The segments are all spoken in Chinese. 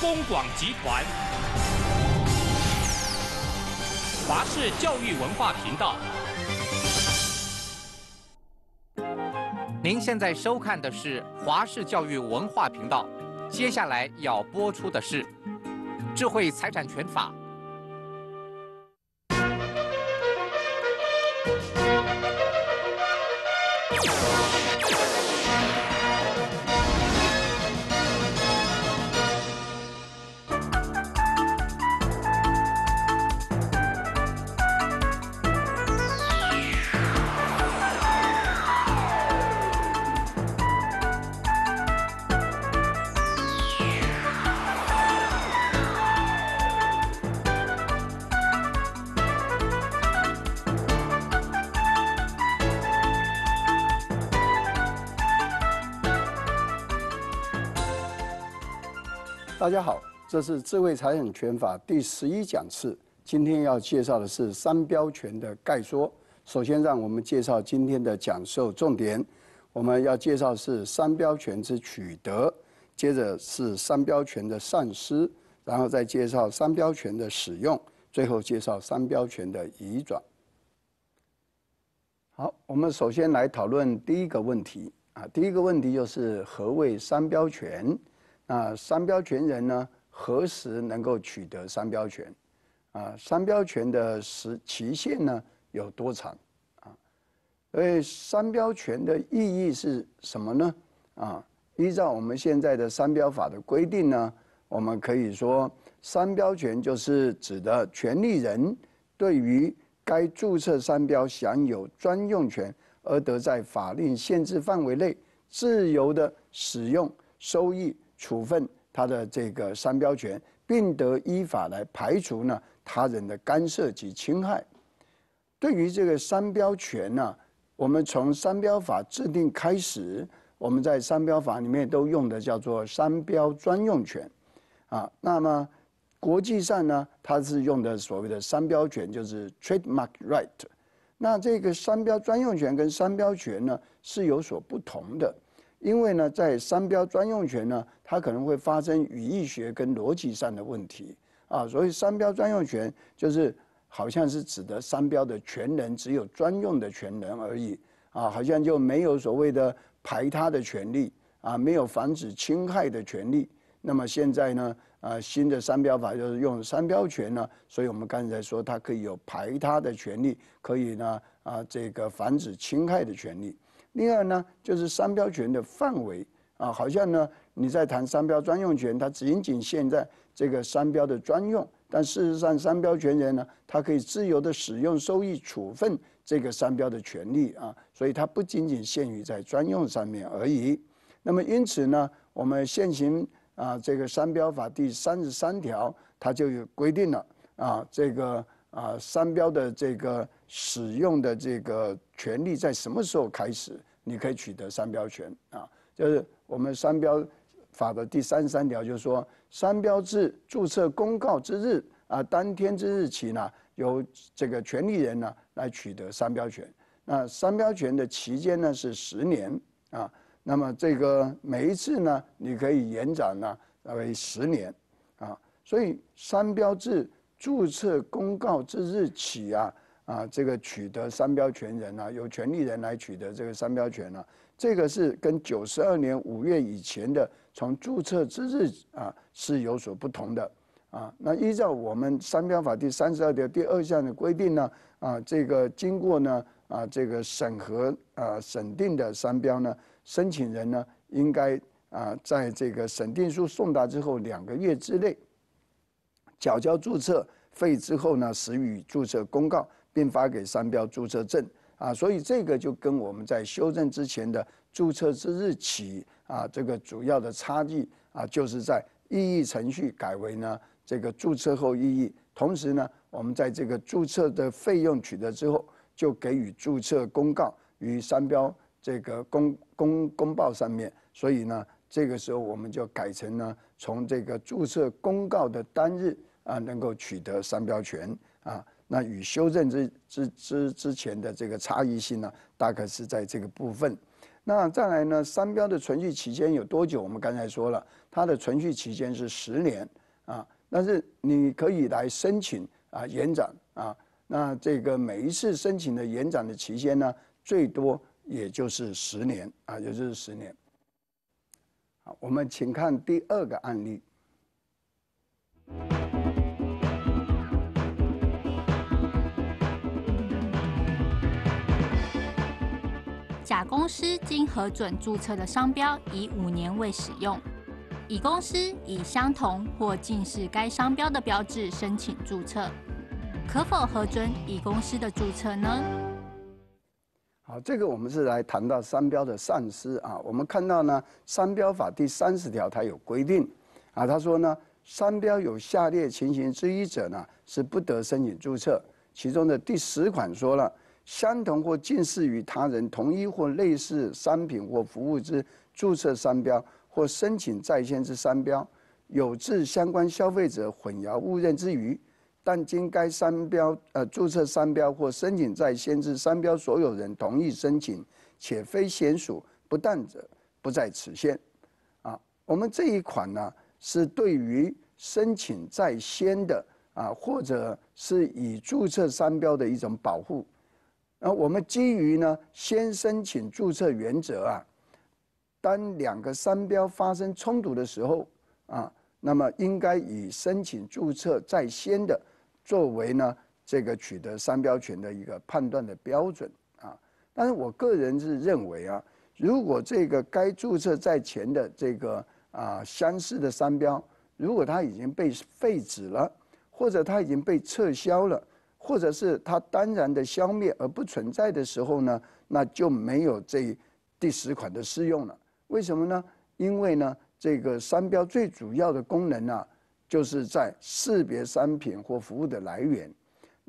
公广集团、华视教育文化频道。您现在收看的是华视教育文化频道，接下来要播出的是《智慧财产权法》。大家好，这是《智慧财产权法》第十一讲次。今天要介绍的是商标权的概说。首先，让我们介绍今天的讲授重点。我们要介绍是商标权之取得，接着是商标权的丧失，然后再介绍商标权的使用，最后介绍商标权的移转。好，我们首先来讨论第一个问题啊，第一个问题就是何谓商标权？啊，商标权人呢，何时能够取得商标权？啊，商标权的时期限呢有多长？啊，所以商标权的意义是什么呢？啊，依照我们现在的商标法的规定呢，我们可以说，商标权就是指的权利人对于该注册商标享有专用权，而得在法令限制范围内自由的使用、收益。处分他的这个商标权，并得依法来排除呢他人的干涉及侵害。对于这个商标权呢，我们从商标法制定开始，我们在商标法里面都用的叫做商标专用权。啊，那么国际上呢，它是用的所谓的商标权，就是 trademark right。那这个商标专用权跟商标权呢是有所不同的。因为呢，在商标专用权呢，它可能会发生语义学跟逻辑上的问题啊，所以商标专用权就是好像是指的商标的权人只有专用的权人而已啊，好像就没有所谓的排他的权利啊，没有防止侵害的权利。那么现在呢，啊，新的商标法就是用商标权呢，所以我们刚才说它可以有排他的权利，可以呢啊这个防止侵害的权利。另外呢，就是商标权的范围啊，好像呢，你在谈商标专用权，它仅仅限在这个商标的专用，但事实上，商标权人呢，他可以自由的使用、收益、处分这个商标的权利啊，所以它不仅仅限于在专用上面而已。那么，因此呢，我们现行啊，这个商标法第三十三条，它就有规定了啊，这个。啊，商标的这个使用的这个权利在什么时候开始？你可以取得商标权啊，就是我们商标法的第三十三条，就是说商标自注册公告之日啊，当天之日起呢，由这个权利人呢来取得商标权。那商标权的期间呢是十年啊，那么这个每一次呢，你可以延展呢为十年啊，所以商标自。注册公告之日起啊啊，这个取得商标权人啊，有权利人来取得这个商标权啊，这个是跟九十二年五月以前的从注册之日啊是有所不同的啊。那依照我们商标法第三十二条第二项的规定呢啊，这个经过呢啊这个审核啊审定的商标呢，申请人呢应该啊在这个审定书送达之后两个月之内。缴交注册费之后呢，实予注册公告，并发给商标注册证啊，所以这个就跟我们在修正之前的注册之日起啊，这个主要的差异啊，就是在异议程序改为呢这个注册后异议，同时呢，我们在这个注册的费用取得之后，就给予注册公告与商标这个公公公报上面，所以呢，这个时候我们就改成呢，从这个注册公告的当日。啊，能够取得商标权啊，那与修正之之之之前的这个差异性呢，大概是在这个部分。那再来呢，商标的存续期间有多久？我们刚才说了，它的存续期间是十年啊，但是你可以来申请啊延展啊。那这个每一次申请的延展的期间呢，最多也就是十年啊，也就是十年。好，我们请看第二个案例。公司经核准注册的商标已五年未使用，乙公司以相同或近似该商标的标志申请注册，可否核准乙公司的注册呢？好，这个我们是来谈到商标的丧失啊。我们看到呢，《商标法》第三十条它有规定啊，他说呢，商标有下列情形之一者呢，是不得申请注册。其中的第十款说了。相同或近似于他人同一或类似商品或服务之注册商标或申请在先之商标，有致相关消费者混淆误认之余，但经该商标呃注册商标或申请在先之商标所有人同意申请，且非显属不当者，不在此限。啊，我们这一款呢，是对于申请在先的啊，或者是已注册商标的一种保护。那我们基于呢先申请注册原则啊，当两个商标发生冲突的时候啊，那么应该以申请注册在先的作为呢这个取得商标权的一个判断的标准啊。但是我个人是认为啊，如果这个该注册在前的这个啊相似的商标，如果它已经被废止了，或者它已经被撤销了。或者是它当然的消灭而不存在的时候呢，那就没有这第十款的适用了。为什么呢？因为呢，这个商标最主要的功能啊，就是在识别商品或服务的来源。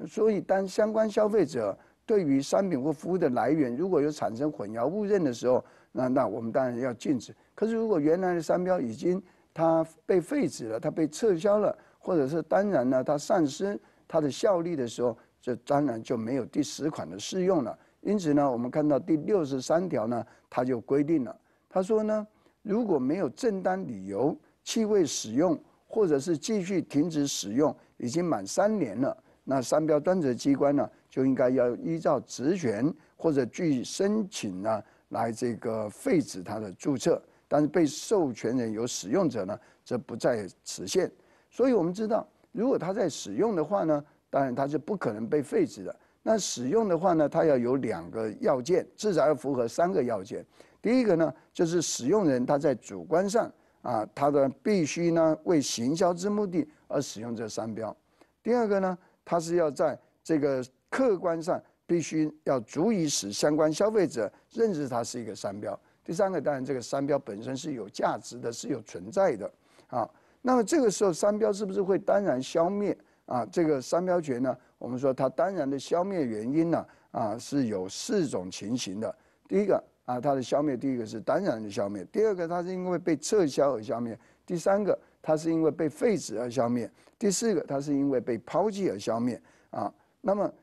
所以，当相关消费者对于商品或服务的来源如果有产生混淆误认的时候，那那我们当然要禁止。可是，如果原来的商标已经它被废止了，它被撤销了，或者是当然呢，它丧失。它的效力的时候，这当然就没有第十款的适用了。因此呢，我们看到第六十三条呢，它就规定了，他说呢，如果没有正当理由弃味使用，或者是继续停止使用已经满三年了，那商标专责机关呢就应该要依照职权或者据申请呢来这个废止它的注册。但是被授权人有使用者呢，则不在此限。所以我们知道。如果它在使用的话呢，当然它是不可能被废止的。那使用的话呢，它要有两个要件，至少要符合三个要件。第一个呢，就是使用人他在主观上啊，他的必须呢为行销之目的而使用这个商标。第二个呢，他是要在这个客观上必须要足以使相关消费者认识它是一个商标。第三个，当然这个商标本身是有价值的，是有存在的啊。那么这个时候，商标是不是会当然消灭啊？这个商标权呢？我们说它当然的消灭原因呢啊，是有四种情形的。第一个啊，它的消灭，第一个是当然的消灭；第二个，它是因为被撤销而消灭；第三个，它是因为被废止而消灭；第四个，它是因为被抛弃而消灭啊。那么，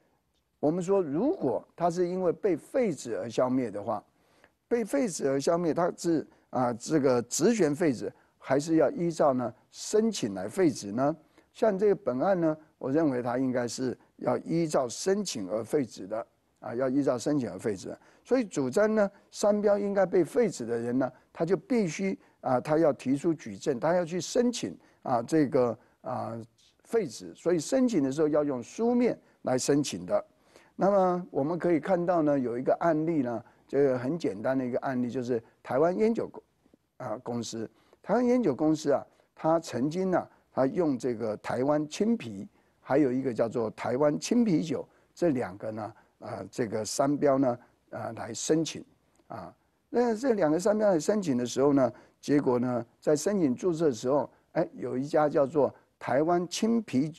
我们说如果它是因为被废止而消灭的话，被废止而消灭，它是啊，这个职权废止。还是要依照呢申请来废止呢？像这个本案呢，我认为它应该是要依照申请而废止的啊，要依照申请而废止。所以主张呢商标应该被废止的人呢，他就必须啊，他要提出举证，他要去申请啊这个啊废止。所以申请的时候要用书面来申请的。那么我们可以看到呢，有一个案例呢，这个很简单的一个案例，就是台湾烟酒公啊公司。台湾烟酒公司啊，它曾经呢，它用这个台湾青啤，还有一个叫做台湾青啤酒，这两个呢，啊，这个商标呢，啊，来申请，啊，那这两个商标来申请的时候呢，结果呢，在申请注册的时候，哎，有一家叫做台湾青啤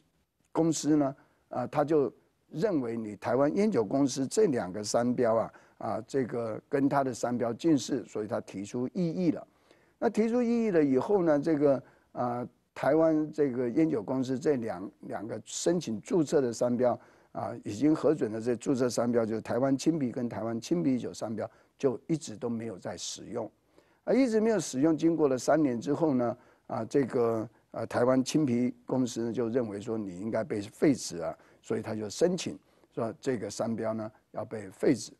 公司呢，啊，他就认为你台湾烟酒公司这两个商标啊，啊，这个跟他的商标近似，所以他提出异议了。那提出异议了以后呢，这个啊，台湾这个烟酒公司这两两个申请注册的商标啊，已经核准的这注册商标，就是台湾青啤跟台湾青啤酒商标，就一直都没有在使用，啊，一直没有使用。经过了三年之后呢，啊，这个啊，台湾青啤公司就认为说你应该被废止啊，所以他就申请说这个商标呢要被废止。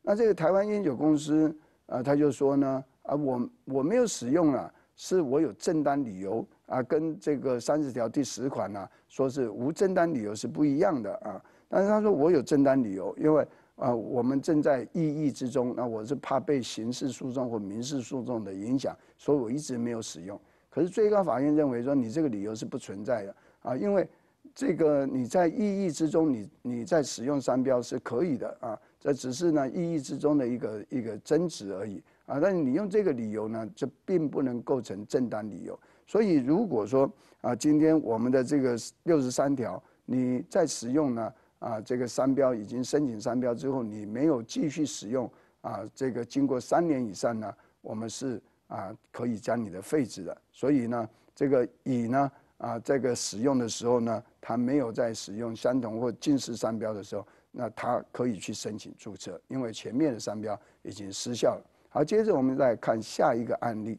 那这个台湾烟酒公司啊，他就说呢。啊，我我没有使用了，是我有正当理由啊，跟这个三十条第十款呢，说是无正当理由是不一样的啊。但是他说我有正当理由，因为啊，我们正在异议之中，那我是怕被刑事诉讼或民事诉讼的影响，所以我一直没有使用。可是最高法院认为说你这个理由是不存在的啊，因为这个你在异议之中，你你在使用商标是可以的啊，这只是呢异议之中的一个一个争执而已。啊，但是你用这个理由呢，这并不能构成正当理由。所以如果说啊，今天我们的这个六十三条，你在使用呢啊，这个商标已经申请商标之后，你没有继续使用啊，这个经过三年以上呢，我们是啊可以将你的废止的。所以呢，这个乙呢啊这个使用的时候呢，他没有在使用相同或近似商标的时候，那他可以去申请注册，因为前面的商标已经失效。了。好，接着我们再看下一个案例。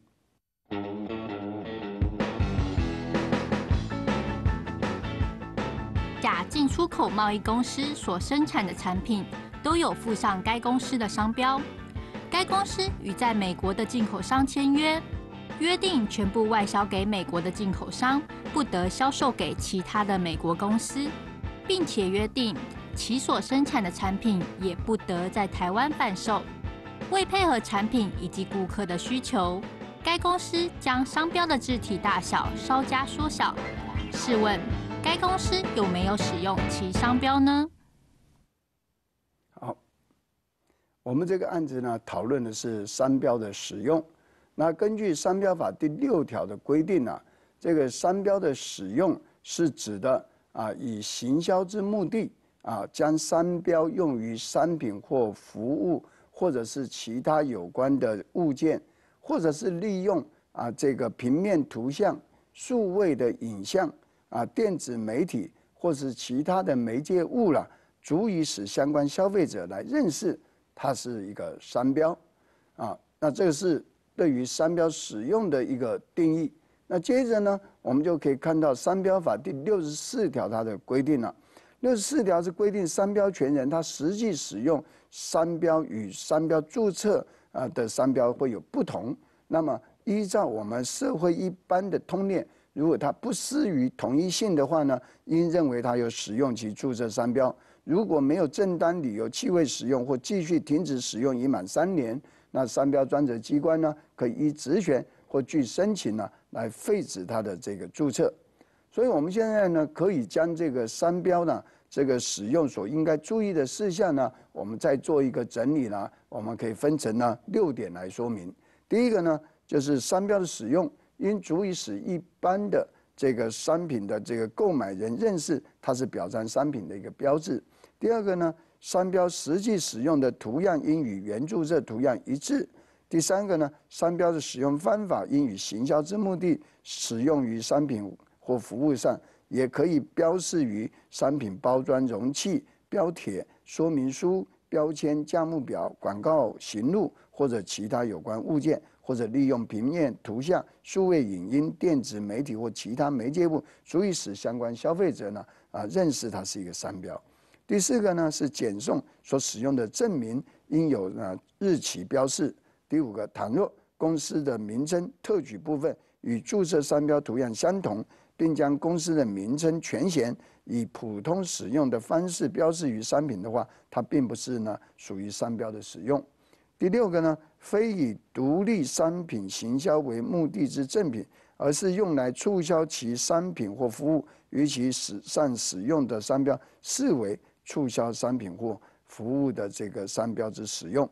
甲进出口贸易公司所生产的产品都有附上该公司的商标。该公司与在美国的进口商签约，约定全部外销给美国的进口商，不得销售给其他的美国公司，并且约定其所生产的产品也不得在台湾贩售。为配合产品以及顾客的需求，该公司将商标的字体大小稍加缩小。试问，该公司有没有使用其商标呢？好，我们这个案子呢，讨论的是商标的使用。那根据商标法第六条的规定呢，这个商标的使用是指的啊，以行销之目的啊，将商标用于商品或服务。或者是其他有关的物件，或者是利用啊这个平面图像、数位的影像啊电子媒体或是其他的媒介物了，足以使相关消费者来认识它是一个商标啊。那这个是对于商标使用的一个定义。那接着呢，我们就可以看到《商标法》第六十四条它的规定了。六十四条是规定商标权人他实际使用。商标与商标注册啊的商标会有不同。那么，依照我们社会一般的通念，如果它不适于同一性的话呢，应认为它有使用其注册商标。如果没有正当理由弃位使用或继续停止使用已满三年，那商标专责机关呢，可以依职权或据申请呢，来废止它的这个注册。所以，我们现在呢，可以将这个商标呢。这个使用所应该注意的事项呢，我们再做一个整理呢，我们可以分成呢六点来说明。第一个呢，就是商标的使用应足以使一般的这个商品的这个购买人认识它是表彰商品的一个标志。第二个呢，商标实际使用的图样应与原注册图样一致。第三个呢，商标的使用方法应与行销之目的使用于商品或服务上。也可以标示于商品包装、容器、标贴、说明书、标签、价目表、广告、行录或者其他有关物件，或者利用平面图像、数位影音、电子媒体或其他媒介物，足以使相关消费者呢啊认识它是一个商标。第四个呢是简送所使用的证明应有呢日期标示。第五个倘若公司的名称特许部分与注册商标图样相同。并将公司的名称、权限以普通使用的方式标示于商品的话，它并不是呢属于商标的使用。第六个呢，非以独立商品行销为目的之赠品，而是用来促销其商品或服务，与其使上使用的商标视为促销商品或服务的这个商标之使用。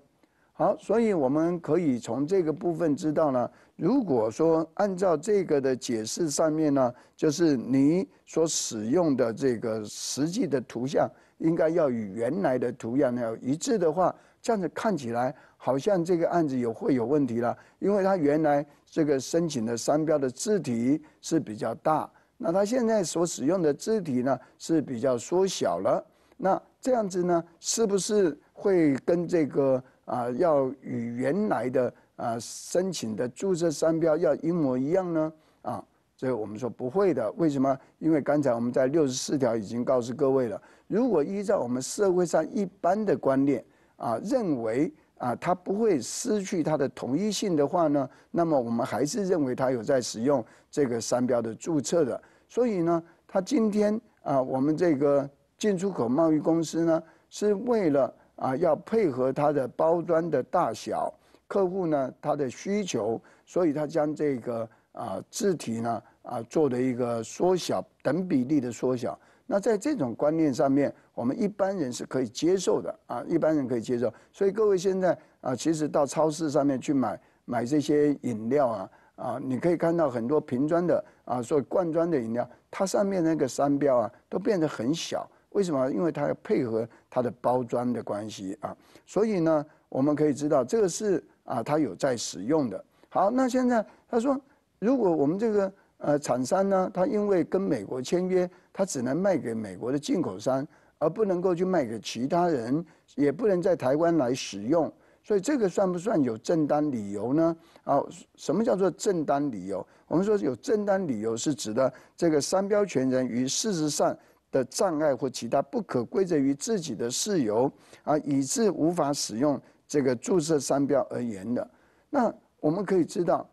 好，所以我们可以从这个部分知道呢。如果说按照这个的解释上面呢，就是你所使用的这个实际的图像应该要与原来的图样要一致的话，这样子看起来好像这个案子有会有问题了，因为它原来这个申请的商标的字体是比较大，那它现在所使用的字体呢是比较缩小了，那这样子呢是不是会跟这个？啊，要与原来的啊申请的注册商标要一模一样呢？啊，所以我们说不会的。为什么？因为刚才我们在六十四条已经告诉各位了。如果依照我们社会上一般的观念啊，认为啊，它不会失去它的统一性的话呢，那么我们还是认为它有在使用这个商标的注册的。所以呢，它今天啊，我们这个进出口贸易公司呢，是为了。啊，要配合它的包装的大小，客户呢，他的需求，所以他将这个啊字体呢啊做的一个缩小，等比例的缩小。那在这种观念上面，我们一般人是可以接受的啊，一般人可以接受。所以各位现在啊，其实到超市上面去买买这些饮料啊啊，你可以看到很多瓶装的啊，所以罐装的饮料，它上面那个商标啊，都变得很小。为什么？因为它要配合它的包装的关系啊，所以呢，我们可以知道这个是啊，它有在使用的。好，那现在他说，如果我们这个呃厂商呢，他因为跟美国签约，他只能卖给美国的进口商，而不能够去卖给其他人，也不能在台湾来使用，所以这个算不算有正当理由呢？啊，什么叫做正当理由？我们说有正当理由是指的这个商标权人与事实上。的障碍或其他不可归责于自己的事由啊，以致无法使用这个注册商标而言的。那我们可以知道，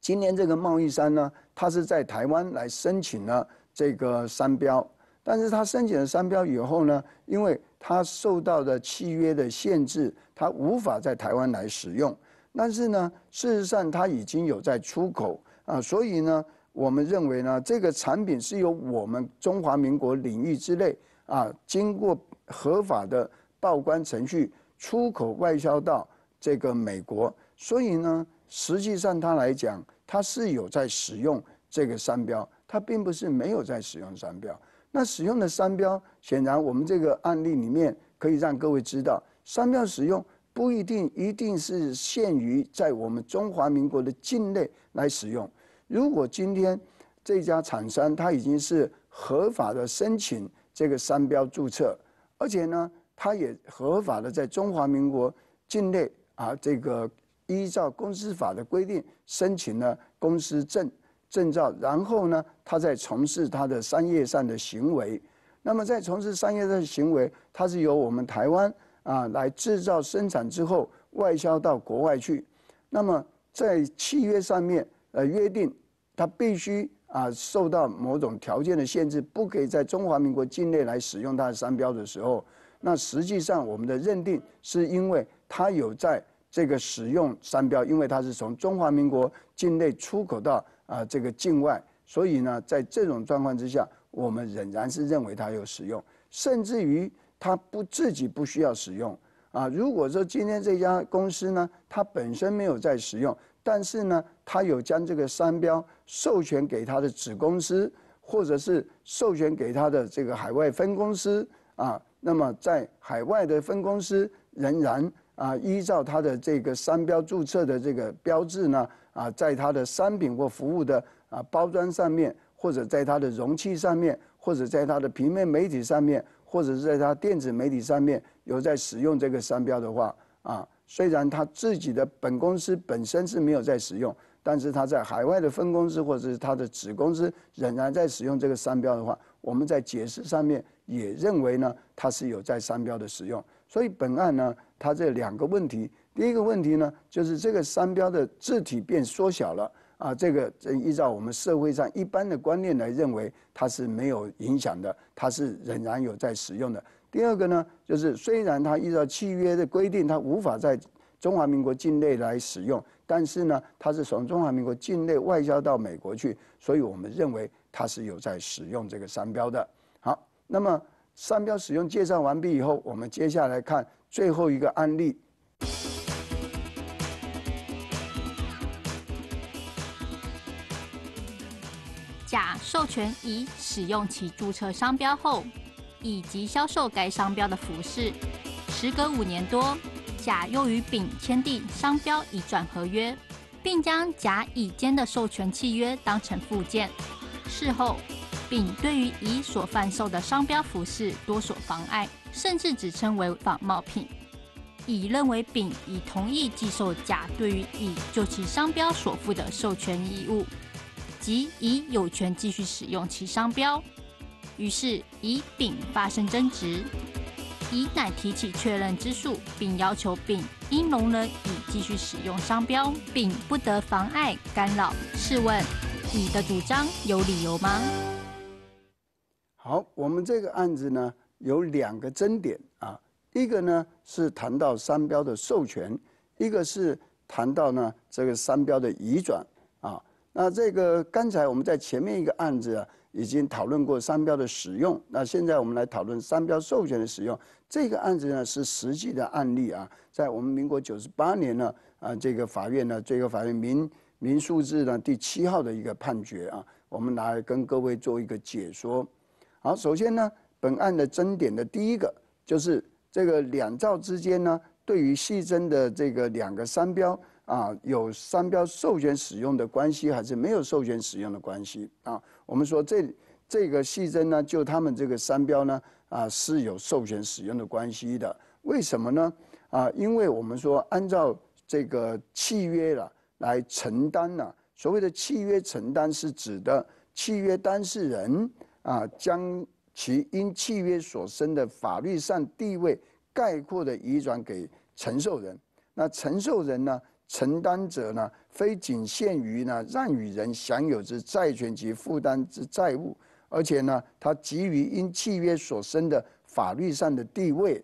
今年这个贸易商呢，他是在台湾来申请了这个商标，但是他申请了商标以后呢，因为他受到的契约的限制，他无法在台湾来使用。但是呢，事实上他已经有在出口啊，所以呢。我们认为呢，这个产品是由我们中华民国领域之内啊，经过合法的报关程序出口外销到这个美国，所以呢，实际上它来讲，它是有在使用这个商标，它并不是没有在使用商标。那使用的商标，显然我们这个案例里面可以让各位知道，商标使用不一定一定是限于在我们中华民国的境内来使用。如果今天这家厂商他已经是合法的申请这个商标注册，而且呢，他也合法的在中华民国境内啊，这个依照公司法的规定申请了公司证证照，然后呢，他在从事他的商业上的行为。那么在从事商业的行为，它是由我们台湾啊来制造生产之后外销到国外去。那么在契约上面呃约定。它必须啊受到某种条件的限制，不可以在中华民国境内来使用它的商标的时候，那实际上我们的认定是因为它有在这个使用商标，因为它是从中华民国境内出口到啊这个境外，所以呢，在这种状况之下，我们仍然是认为它有使用，甚至于它不自己不需要使用啊。如果说今天这家公司呢，它本身没有在使用。但是呢，他有将这个商标授权给他的子公司，或者是授权给他的这个海外分公司啊。那么在海外的分公司仍然啊，依照他的这个商标注册的这个标志呢啊，在他的商品或服务的啊包装上面，或者在它的容器上面，或者在它的平面媒体上面，或者是在它电子媒体上面有在使用这个商标的话啊。虽然他自己的本公司本身是没有在使用，但是他在海外的分公司或者是他的子公司仍然在使用这个商标的话，我们在解释上面也认为呢，它是有在商标的使用。所以本案呢，它这两个问题，第一个问题呢，就是这个商标的字体变缩小了啊，这个依照我们社会上一般的观念来认为它是没有影响的，它是仍然有在使用的。第二个呢，就是虽然它依照契约的规定，它无法在中华民国境内来使用，但是呢，它是从中华民国境内外交到美国去，所以我们认为它是有在使用这个商标的。好，那么商标使用介绍完毕以后，我们接下来看最后一个案例。甲授权乙使用其注册商标后。以及销售该商标的服饰。时隔五年多，甲又与丙签订商标移转合约，并将甲乙间的授权契约当成附件。事后，丙对于乙所贩售的商标服饰多所妨碍，甚至只称为仿冒品。乙认为丙已同意寄受甲对于乙就其商标所负的授权义务，即乙有权继续使用其商标。于是乙丙发生争执，乙乃提起确认之诉，并要求丙应容忍乙继续使用商标，并不得妨碍、干扰。试问，乙的主张有理由吗？好，我们这个案子呢有两个争点啊，一个呢是谈到商标的授权，一个是谈到呢这个商标的移转啊。那这个刚才我们在前面一个案子啊。已经讨论过商标的使用，那现在我们来讨论商标授权的使用。这个案子呢是实际的案例啊，在我们民国九十八年呢啊，这个法院呢，最高法院民民诉字呢第七号的一个判决啊，我们来跟各位做一个解说。好，首先呢，本案的争点的第一个就是这个两造之间呢，对于系争的这个两个商标啊，有商标授权使用的关系，还是没有授权使用的关系啊？我们说这这个细针呢，就他们这个商标呢啊是有授权使用的关系的，为什么呢？啊，因为我们说按照这个契约了来承担呢，所谓的契约承担是指的契约当事人啊将其因契约所生的法律上地位概括的移转给承受人，那承受人呢？承担者呢，非仅限于呢让与人享有之债权及负担之债务，而且呢，他基于因契约所生的法律上的地位。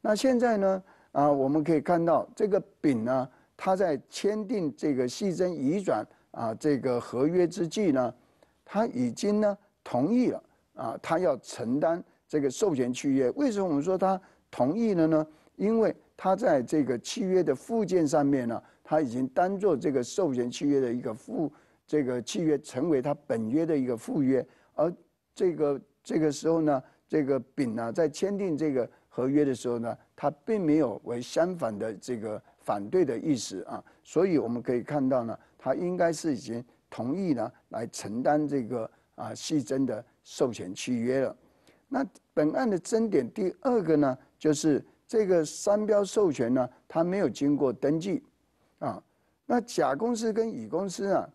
那现在呢，啊，我们可以看到这个丙呢，他在签订这个系争移转啊这个合约之际呢，他已经呢同意了啊，他要承担这个授权契约。为什么我们说他同意了呢？因为他在这个契约的附件上面呢。他已经当做这个授权契约的一个附，这个契约成为他本约的一个附约，而这个这个时候呢，这个丙呢在签订这个合约的时候呢，他并没有为相反的这个反对的意思啊，所以我们可以看到呢，他应该是已经同意呢来承担这个啊系争的授权契约了。那本案的争点第二个呢，就是这个商标授权呢，他没有经过登记。啊，那甲公司跟乙公司啊，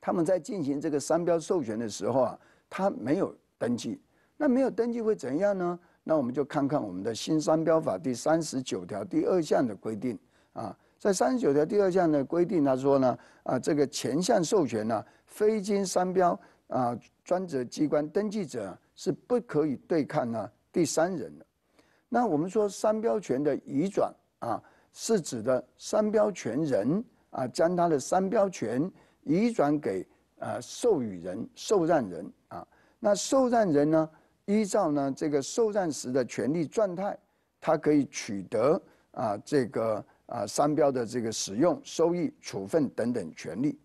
他们在进行这个商标授权的时候啊，他没有登记，那没有登记会怎样呢？那我们就看看我们的新商标法第三十九条第二项的规定啊，在三十九条第二项的规定他说呢啊，这个前项授权呢，非经商标啊专责机关登记者是不可以对抗呢第三人。的。那我们说商标权的移转啊。是指的商标权人啊，将他的商标权移转给啊授予人、受让人啊。那受让人呢，依照呢这个受让时的权利状态，他可以取得啊这个啊商标的这个使用、收益、处分等等权利。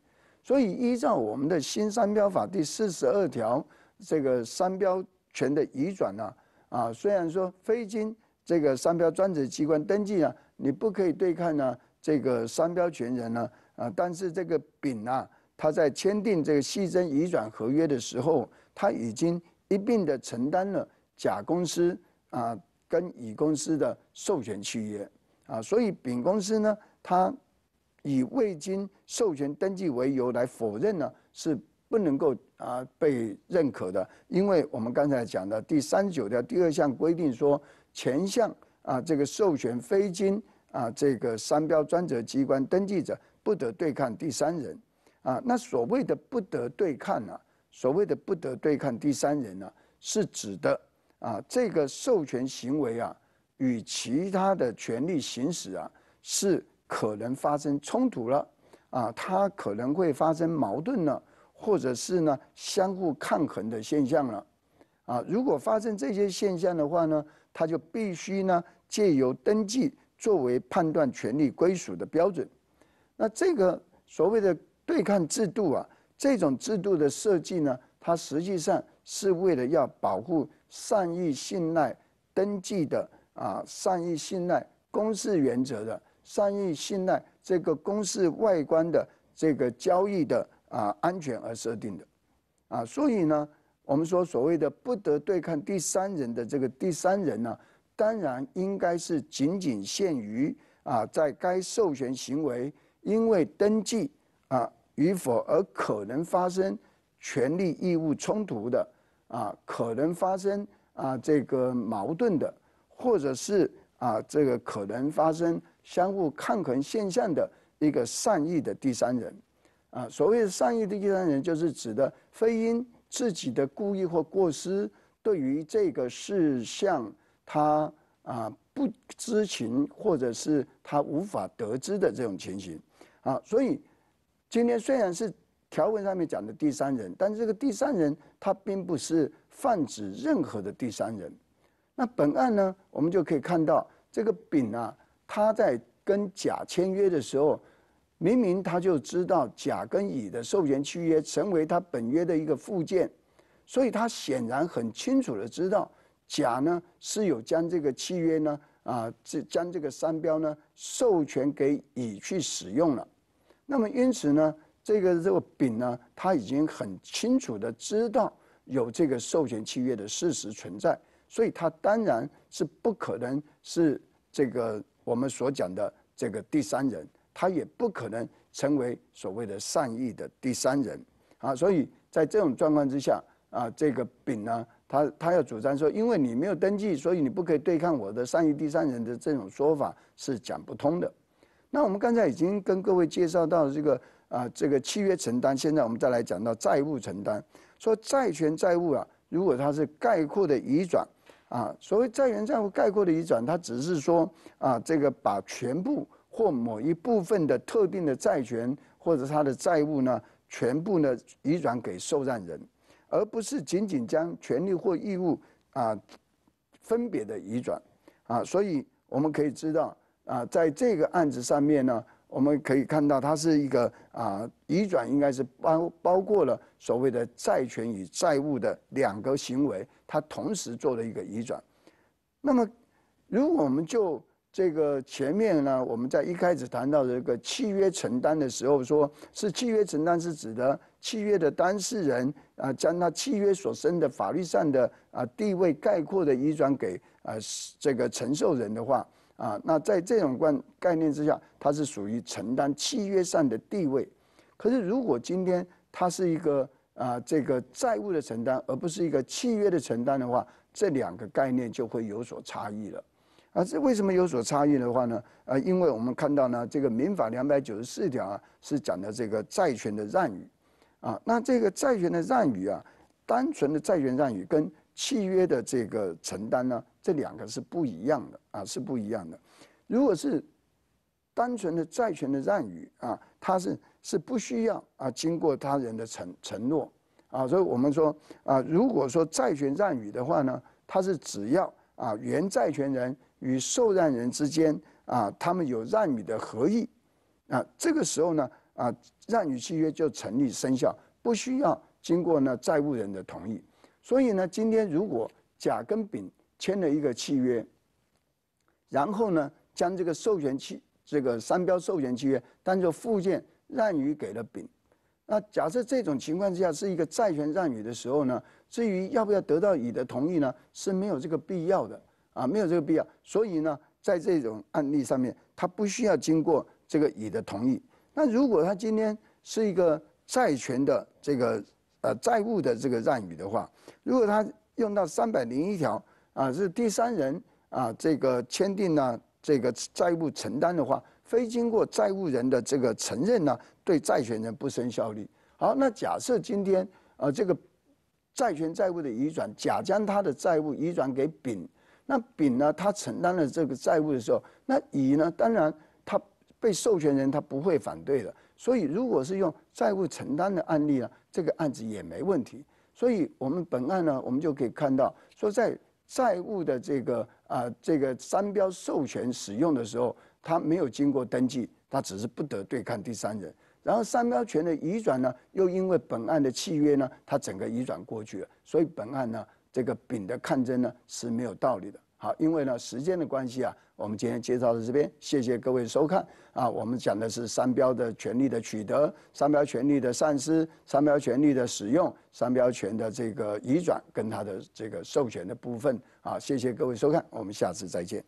所以依照我们的新商标法第四十二条，这个商标权的移转呢，啊虽然说非经这个商标专职机关登记啊。你不可以对抗呢，这个商标权人呢，啊，但是这个丙啊，他在签订这个系争移转合约的时候，他已经一并的承担了甲公司啊跟乙公司的授权契约，啊，所以丙公司呢，他以未经授权登记为由来否认呢，是不能够啊被认可的，因为我们刚才讲的第三十九条第二项规定说，前项啊这个授权非经。啊，这个商标专责机关登记者不得对抗第三人。啊，那所谓的不得对抗呢？所谓的不得对抗第三人呢，是指的啊，这个授权行为啊，与其他的权利行使啊，是可能发生冲突了。啊，它可能会发生矛盾了，或者是呢，相互抗衡的现象了。啊，如果发生这些现象的话呢，它就必须呢，借由登记。作为判断权利归属的标准，那这个所谓的对抗制度啊，这种制度的设计呢，它实际上是为了要保护善意信赖登记的啊，善意信赖公示原则的善意信赖这个公示外观的这个交易的啊安全而设定的啊，所以呢，我们说所谓的不得对抗第三人的这个第三人呢。当然，应该是仅仅限于啊，在该授权行为因为登记啊与否而可能发生权利义务冲突的啊，可能发生啊这个矛盾的，或者是啊这个可能发生相互抗衡现象的一个善意的第三人。啊，所谓善意的第三人，就是指的非因自己的故意或过失对于这个事项。他啊不知情，或者是他无法得知的这种情形啊，所以今天虽然是条文上面讲的第三人，但是这个第三人他并不是泛指任何的第三人。那本案呢，我们就可以看到这个丙啊，他在跟甲签约的时候，明明他就知道甲跟乙的授权契约成为他本约的一个附件，所以他显然很清楚的知道。甲呢是有将这个契约呢啊，这将这个商标呢授权给乙去使用了，那么因此呢，这个这个丙呢，他已经很清楚的知道有这个授权契约的事实存在，所以他当然是不可能是这个我们所讲的这个第三人，他也不可能成为所谓的善意的第三人啊，所以在这种状况之下啊，这个丙呢。他他要主张说，因为你没有登记，所以你不可以对抗我的善意第三人的这种说法是讲不通的。那我们刚才已经跟各位介绍到这个啊，这个契约承担，现在我们再来讲到债务承担。说债权债务啊，如果它是概括的移转，啊，所谓债权债务概括的移转，它只是说啊，这个把全部或某一部分的特定的债权或者它的债务呢，全部呢移转给受让人。而不是仅仅将权利或义务啊分别的移转啊，所以我们可以知道啊，在这个案子上面呢，我们可以看到它是一个啊移转，应该是包包括了所谓的债权与债务的两个行为，它同时做了一个移转。那么，如果我们就这个前面呢，我们在一开始谈到这个契约承担的时候，说是契约承担是指的。契约的当事人啊，将他契约所生的法律上的啊地位概括的移转给啊这个承受人的话啊，那在这种观概念之下，他是属于承担契约上的地位。可是如果今天他是一个啊这个债务的承担，而不是一个契约的承担的话，这两个概念就会有所差异了。啊，这为什么有所差异的话呢？啊，因为我们看到呢，这个民法两百九十四条是讲的这个债权的让与。啊，那这个债权的让与啊，单纯的债权让与跟契约的这个承担呢，这两个是不一样的啊，是不一样的。如果是单纯的债权的让与啊，它是是不需要啊经过他人的承承诺啊，所以我们说啊，如果说债权让与的话呢，它是只要啊原债权人与受让人之间啊他们有让与的合意啊，这个时候呢。啊，让与契约就成立生效，不需要经过呢债务人的同意。所以呢，今天如果甲跟丙签了一个契约，然后呢，将这个授权契这个商标授权契约当做附件让与给了丙，那假设这种情况之下是一个债权让与的时候呢，至于要不要得到乙的同意呢，是没有这个必要的啊，没有这个必要。所以呢，在这种案例上面，他不需要经过这个乙的同意。那如果他今天是一个债权的这个呃债务的这个让与的话，如果他用到三百零一条啊，是第三人啊这个签订了这个债务承担的话，非经过债务人的这个承认呢，对债权人不生效力。好，那假设今天啊这个债权债务的移转，甲将他的债务移转给丙，那丙呢他承担了这个债务的时候，那乙呢当然。被授权人他不会反对的，所以如果是用债务承担的案例呢，这个案子也没问题。所以我们本案呢，我们就可以看到，说在债务的这个啊这个商标授权使用的时候，他没有经过登记，他只是不得对抗第三人。然后商标权的移转呢，又因为本案的契约呢，他整个移转过去了，所以本案呢，这个丙的抗争呢是没有道理的。好，因为呢时间的关系啊，我们今天介绍到这边，谢谢各位收看啊。我们讲的是商标的权利的取得、商标权利的丧失、商标权利的使用、商标权的这个移转跟它的这个授权的部分啊。谢谢各位收看，我们下次再见。